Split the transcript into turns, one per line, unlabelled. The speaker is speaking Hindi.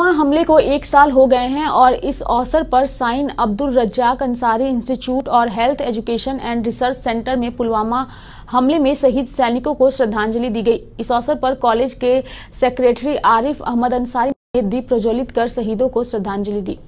हमले को एक साल हो गए हैं और इस अवसर पर साइन अब्दुल रज्जाक अंसारी इंस्टीट्यूट और health education and research centre में पुलवामा हमले में शहीद सैनिकों को श्रद्धांजलि दी गई इस अवसर पर कॉलेज के सेक्रेटरी आरिफ अहमद अंसारी ने दीप प्रज्वलित कर शहीदों को श्रद्धांजलि दी